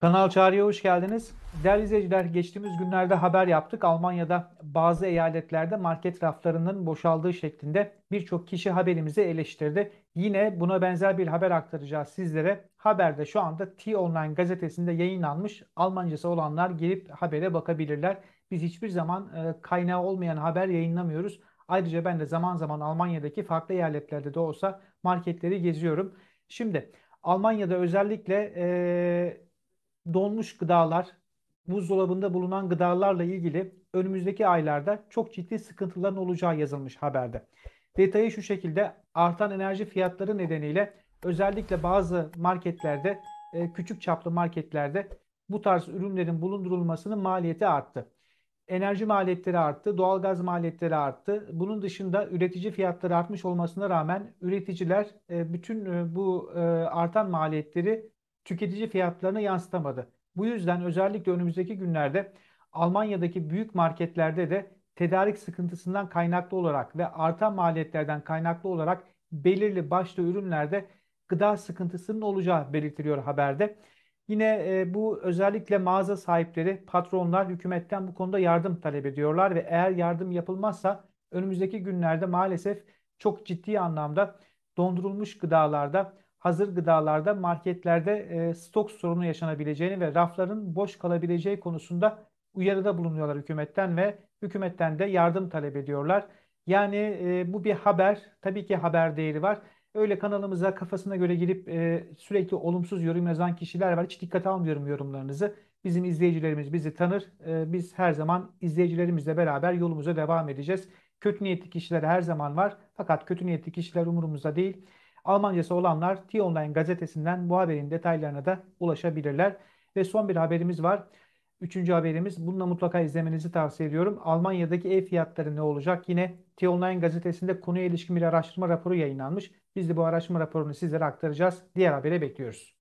Kanal Çağrı'ya hoş geldiniz. Değerli izleyiciler, geçtiğimiz günlerde haber yaptık. Almanya'da bazı eyaletlerde market raflarının boşaldığı şeklinde birçok kişi haberimizi eleştirdi. Yine buna benzer bir haber aktaracağız sizlere. Haberde şu anda T-Online gazetesinde yayınlanmış. Almancası olanlar girip habere bakabilirler. Biz hiçbir zaman e, kaynağı olmayan haber yayınlamıyoruz. Ayrıca ben de zaman zaman Almanya'daki farklı eyaletlerde de olsa marketleri geziyorum. Şimdi Almanya'da özellikle... Ee, donmuş gıdalar, buzdolabında bulunan gıdalarla ilgili önümüzdeki aylarda çok ciddi sıkıntıların olacağı yazılmış haberde. Detayı şu şekilde artan enerji fiyatları nedeniyle özellikle bazı marketlerde, e, küçük çaplı marketlerde bu tarz ürünlerin bulundurulmasının maliyeti arttı. Enerji maliyetleri arttı, doğalgaz maliyetleri arttı. Bunun dışında üretici fiyatları artmış olmasına rağmen üreticiler e, bütün e, bu artan maliyetleri tüketici fiyatlarına yansıtamadı. Bu yüzden özellikle önümüzdeki günlerde Almanya'daki büyük marketlerde de tedarik sıkıntısından kaynaklı olarak ve artan maliyetlerden kaynaklı olarak belirli başta ürünlerde gıda sıkıntısının olacağı belirtiliyor haberde. Yine e, bu özellikle mağaza sahipleri, patronlar hükümetten bu konuda yardım talep ediyorlar ve eğer yardım yapılmazsa önümüzdeki günlerde maalesef çok ciddi anlamda dondurulmuş gıdalarda hazır gıdalarda marketlerde e, stok sorunu yaşanabileceğini ve rafların boş kalabileceği konusunda uyarıda bulunuyorlar hükümetten ve hükümetten de yardım talep ediyorlar. Yani e, bu bir haber, tabii ki haber değeri var. Öyle kanalımıza kafasına göre girip e, sürekli olumsuz yorum yazan kişiler var. Hiç dikkate almıyorum yorumlarınızı. Bizim izleyicilerimiz bizi tanır. E, biz her zaman izleyicilerimizle beraber yolumuza devam edeceğiz. Kötü niyetli kişiler her zaman var. Fakat kötü niyetli kişiler umurumuzda değil. Almancası olanlar T-Online gazetesinden bu haberin detaylarına da ulaşabilirler. Ve son bir haberimiz var. Üçüncü haberimiz. Bunu da mutlaka izlemenizi tavsiye ediyorum. Almanya'daki ev fiyatları ne olacak? Yine T-Online gazetesinde konuya ilişkin bir araştırma raporu yayınlanmış. Biz de bu araştırma raporunu sizlere aktaracağız. Diğer habere bekliyoruz.